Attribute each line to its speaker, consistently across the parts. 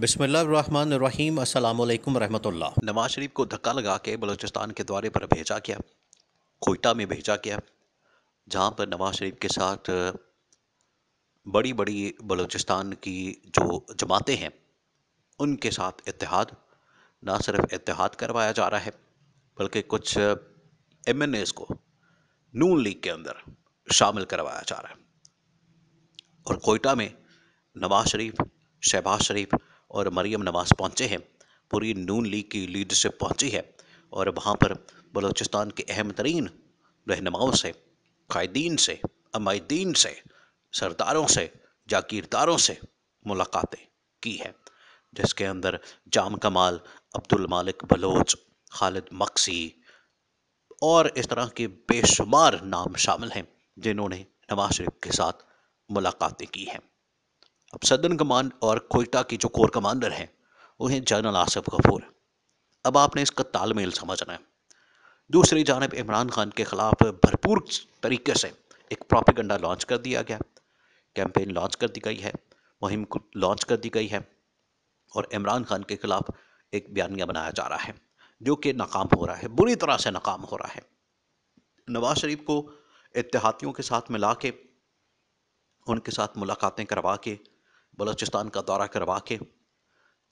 Speaker 1: बसमीम अल्लाम नवाज शरीफ को धक्का लगा के बलूचिस्तान के द्वारे पर भेजा गया कोयटा में भेजा गया जहाँ पर नवाज शरीफ के साथ बड़ी बड़ी बलूचिस्तान की जो जमातें हैं उनके साथ इतिहाद ना सिर्फ इतिहाद करवाया जा रहा है बल्कि कुछ एम एन एस को नून लीग के अंदर शामिल करवाया जा रहा है और कोयटा में नवाज शरीफ शहबाज शरीफ और मरियम नवाज़ पहुँचे हैं पूरी नून लीग की लीडरशिप पहुँची है और वहाँ पर बलूचिस्तान के अहम तरीन रहनुमाओं से कायदीन से अमायदीन से सरदारों से जागीरदारों से मुलाकातें की है जिसके अंदर जाम कमाल अब्दुल मालिक बलोच खालिद मक्सी और इस तरह के बेशुमार नाम शामिल हैं जिन्होंने नवाज शरीफ के साथ मुलाकातें की हैं अब सदर्न कमांड और कोयटा की जो कोर कमांडर हैं वो हैं जनरल आसफ गफूर अब आपने इसका तालमेल समझना है दूसरी जानब इमरान खान के ख़िलाफ़ भरपूर तरीके से एक प्रॉपिगंडा लॉन्च कर दिया गया कैंपेन लॉन्च कर दी गई है मुहिम लॉन्च कर दी गई है और इमरान खान के ख़िलाफ़ एक बयानिया बनाया जा रहा है जो कि नाकाम हो रहा है बुरी तरह से नाकाम हो रहा है नवाज शरीफ को इतिहातियों के साथ मिला के उनके साथ मुलाकातें करवा के बलूचिस्तान का दौरा करवा के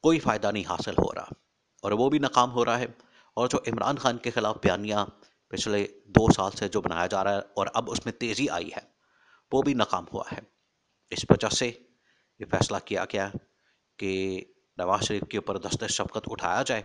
Speaker 1: कोई फ़ायदा नहीं हासिल हो रहा और वो भी नाकाम हो रहा है और जो इमरान खान के ख़िलाफ़ बयानियाँ पिछले दो साल से जो बनाया जा रहा है और अब उसमें तेज़ी आई है वो भी नाकाम हुआ है इस वजह से ये फैसला किया गया कि नवाज शरीफ के ऊपर दस्त शफकत उठाया जाए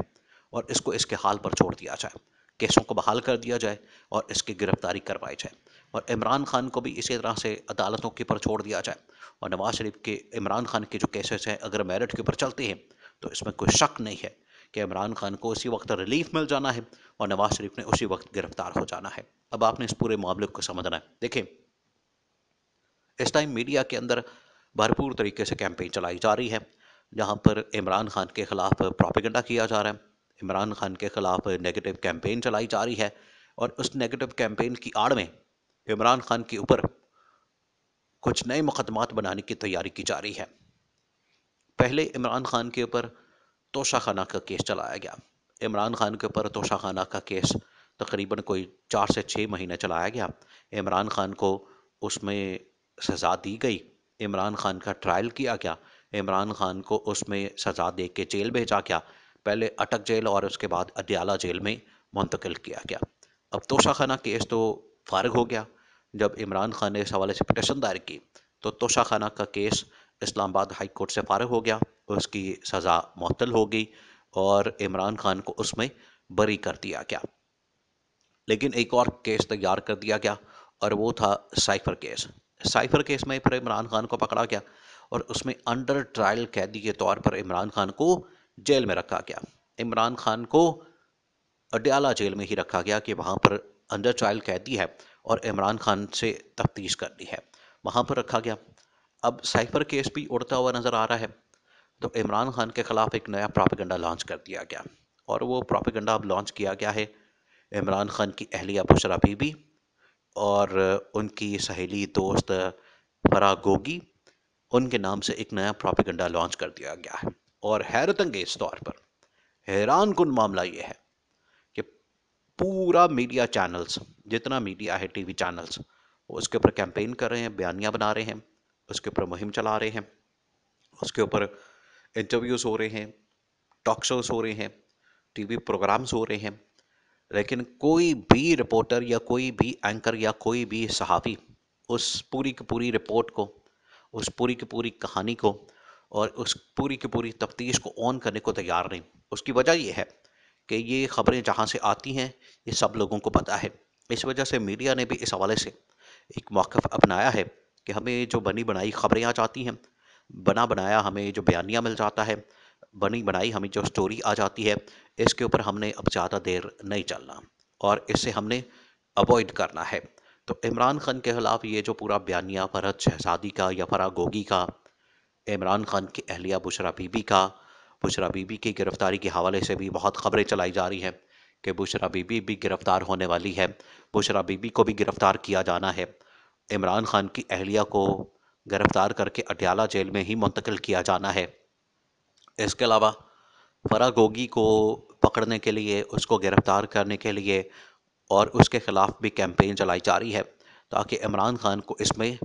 Speaker 1: और इसको इसके हाल पर छोड़ दिया जाए केसों को बहाल कर दिया जाए और इसकी गिरफ्तारी करवाई जाए और इमरान खान को भी इसी तरह से अदालतों के ऊपर छोड़ दिया जाए और नवाज शरीफ के इमरान खान के जो केसेस हैं अगर मेरिट के ऊपर चलते हैं तो इसमें कोई शक नहीं है कि इमरान खान को उसी वक्त रिलीफ मिल जाना है और नवाज शरीफ ने उसी वक्त गिरफ्तार हो जाना है अब आपने इस पूरे मामले को समझना है देखें इस टाइम मीडिया के अंदर भरपूर तरीके से कैंपेन चलाई जा रही है जहाँ पर इमरान खान के ख़िलाफ़ प्रॉपिगंडा किया जा रहा है इमरान खान के ख़िलाफ़ नेगेटिव कैंपेन चलाई जा रही है और उस नेगेटिव कैंपेन की आड़ में इमरान खान के ऊपर कुछ नए मुकदमात बनाने की तैयारी की जा रही है पहले इमरान खान के ऊपर तोशाखाना का केस चलाया गया इमरान खान के ऊपर तोशाखाना का केस तकरीबन कोई चार से छः महीने चलाया गया इमरान खान को उसमें सज़ा दी गई इमरान खान का ट्रायल किया गया इमरान खान को उसमें सज़ा दे के जेल भेजा गया पहले अटक जेल और उसके बाद अदियाला जेल में मुंतकिल किया गया अब तोशाखाना केस तो फारग हो गया जब इमरान खान ने इस हवाले से पटिशन दायर की तो तोशा खाना का केस इस्लामाबाद हाई कोर्ट से फारग हो गया उसकी सज़ा मअतल हो गई और इमरान खान को उसमें बरी कर दिया गया लेकिन एक और केस तैयार कर दिया गया और वो था साइफर केस साइफर केस में फिर इमरान खान को पकड़ा गया और उसमें अंडर ट्रायल कैदी के तौर पर इमरान खान को जेल में रखा गया इमरान खान को अड्याला जेल में ही रखा गया कि वहाँ पर अंडर ट्रायल कैदी है और इमरान खान से तफ्तीश कर ली है वहाँ पर रखा गया अब साइफर केस भी उड़ता हुआ नज़र आ रहा है तो इमरान खान के ख़िलाफ़ एक नया प्रापगंडा लॉन्च कर दिया गया और वो प्रापगंडा अब लॉन्च किया गया है इमरान खान की अहलिया बुशरा बीबी और उनकी सहेली दोस्त फरा गोगी उनके नाम से एक नया प्रापगंडा लॉन्च कर दिया गया है और हैरत अंगेज तौर पर हैरान कन मामला ये है पूरा मीडिया चैनल्स जितना मीडिया है टीवी चैनल्स उसके ऊपर कैंपेन कर रहे हैं बयानियाँ बना रहे हैं उसके ऊपर मुहिम चला रहे हैं उसके ऊपर इंटरव्यूज़ हो रहे हैं टॉक शोज हो रहे हैं टीवी प्रोग्राम्स हो रहे हैं लेकिन कोई भी रिपोर्टर या कोई भी एंकर या कोई भी सहाफ़ी उस पूरी की पूरी रिपोर्ट को उस पूरी की पूरी कहानी को और उस पूरी की पूरी तफ्तीश को ऑन करने को तैयार नहीं उसकी वजह यह है कि ये खबरें जहाँ से आती हैं ये सब लोगों को पता है इस वजह से मीडिया ने भी इस हवाले से एक मौक़ अपनाया है कि हमें जो बनी बनाई खबरें आ जाती हैं बना बनाया हमें जो बयानिया मिल जाता है बनी बनाई हमें जो स्टोरी आ जाती है इसके ऊपर हमने अब ज़्यादा देर नहीं चलना और इससे हमने अवॉइड करना है तो इमरान खान के ख़िलाफ़ ये जो पूरा बयानिया फरहत शहजादी का या फरा गोगी का इमरान खान की अहलिया बुशरा बीबी का बुशरा बीबी की गिरफ्तारी के हवाले से भी बहुत खबरें चलाई जा रही हैं कि बुशरा बीबी भी गिरफ्तार होने वाली है बुशरा बीबी को भी गिरफ्तार किया जाना है इमरान खान की अहलिया को गिरफ्तार करके अटियाला जेल में ही मुंतकिल किया जाना है इसके अलावा फरा गोगी को पकड़ने के लिए उसको गिरफ़्तार करने के लिए और उसके ख़िलाफ़ भी कैंपेन चलाई जा रही है ताकि इमरान खान को इसमें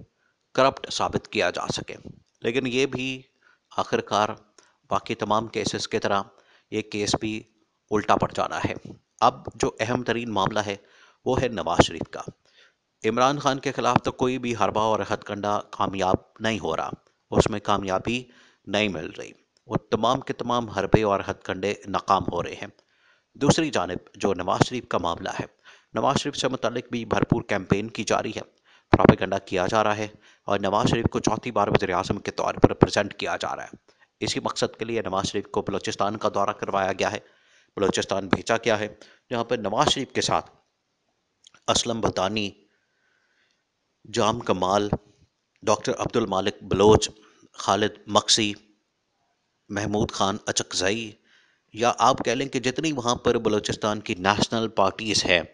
Speaker 1: करप्ट साबित किया जा सके लेकिन ये भी आखिरकार बाकी तमाम केसेस की के तरह ये केस भी उल्टा पड़ जाना है अब जो अहम तरीन मामला है वो है नवाज शरीफ का इमरान खान के ख़िलाफ़ तो कोई भी हरबा और हथकंडा कामयाब नहीं हो रहा उसमें कामयाबी नहीं मिल रही वो तमाम के तमाम हरबे और हथकंडे नाकाम हो रहे हैं दूसरी जानब जो नवाज शरीफ का मामला है नवाज शरीफ से मतलब भी भरपूर कैंपेन की जा रही है प्रॉपिकंडा किया जा रहा है और नवाज शरीफ को चौथी बार वजे अजम के तौर पर प्रजेंट किया जा रहा है इसी मकसद के लिए नवाज शरीफ को बलोचिस्तान का दौरा करवाया गया है बलोचिस्तान भेजा गया है जहाँ पर नवाज शरीफ के साथ असलम बदानी जाम कमाल डॉक्टर अब्दुल मालिक बलोच खालिद मक्सी महमूद खान अचकजई या आप कह लें कि जितनी वहाँ पर बलोचिस्तान की national parties N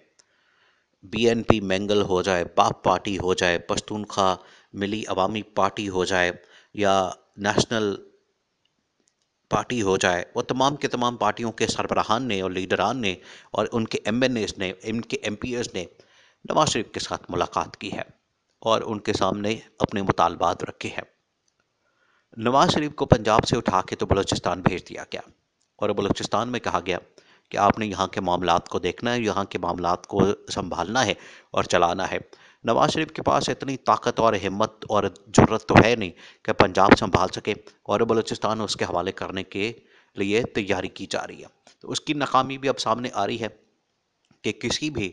Speaker 1: BNP Mengal हो जाए बाप पार्टी हो जाए पश्तूनखा मिली अवामी पार्टी हो जाए या नेशनल पार्टी हो जाए वो तमाम के तमाम पार्टियों के सरबराहान ने और लीडरान ने और उनके एम एन एज़ ने इनके एम पी एस ने नवाज शरीफ के साथ मुलाकात की है और उनके सामने अपने मुतालबात रखे हैं नवाज शरीफ को पंजाब से उठा के तो बलूचिस्तान भेज दिया गया और बलूचिस्तान में कहा गया कि आपने यहाँ के मामला को देखना है यहाँ के मामला को संभालना है और चलाना है नवाज शरीफ के पास इतनी ताकत और हिम्मत और ज़रूरत तो है नहीं कि पंजाब संभाल सके और बलूचिस्तान उसके हवाले करने के लिए तैयारी की जा रही है तो उसकी नाकामी भी अब सामने आ रही है कि किसी भी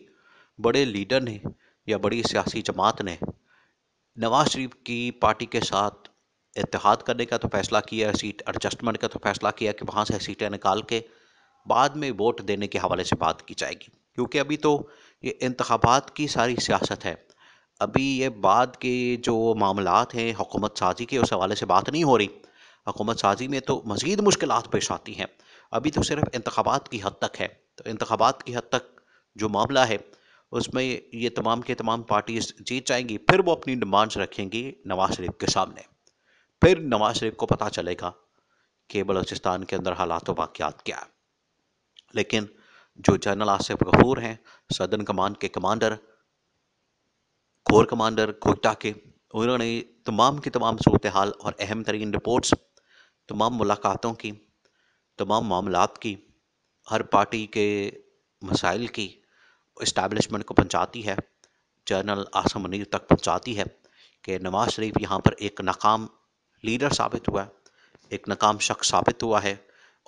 Speaker 1: बड़े लीडर ने या बड़ी सियासी जमात ने नवाज शरीफ की पार्टी के साथ इतिहाद करने का तो फैसला किया सीट एडजस्टमेंट का तो फैसला किया कि वहाँ से सीटें निकाल के बाद में वोट देने के हवाले से बात की जाएगी क्योंकि अभी तो ये इंतबात की सारी सियासत है अभी ये बाद के जो मामला हैं हुकूमत साजी के उस हवाले से बात नहीं हो रही हुकूमत साजी में तो मज़ीद मुश्किल पेश आती हैं अभी तो सिर्फ इंतबात की हद तक है तो इंतबात की हद तक जो मामला है उसमें ये तमाम के तमाम पार्टीज जीत जाएंगी फिर वो अपनी डिमांड्स रखेंगी नवाज शरीफ के सामने फिर नवाज शरीफ को पता चलेगा कि बलोचिस्तान के अंदर हालात वाक़ क्या है लेकिन जो जनरल आसिफ गफूर हैं सदन कमान के कमांडर कोर कमांडर कोटा के उन्होंने तमाम की तमाम सूरत हाल और अहम तरीन रिपोर्ट्स तमाम मुलाकातों की तमाम मामलात की हर पार्टी के मसाइल की इस्टेबलिशमेंट को पहुँचाती है जनरल आसम मनीर तक पहुँचाती है कि नवाज शरीफ यहाँ पर एक नाकाम लीडर साबित हुआ है एक नाकाम शख्स साबित हुआ है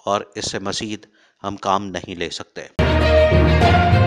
Speaker 1: और इससे मजीद हम काम नहीं ले सकते